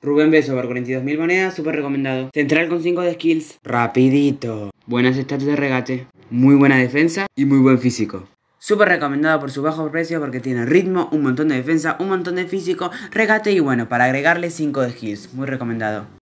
Rubén Beso por 42.000 monedas, súper recomendado. Central con 5 de skills, rapidito. Buenas stats de regate, muy buena defensa y muy buen físico. Súper recomendado por su bajo precio porque tiene ritmo, un montón de defensa, un montón de físico, regate y bueno, para agregarle 5 de skills, muy recomendado.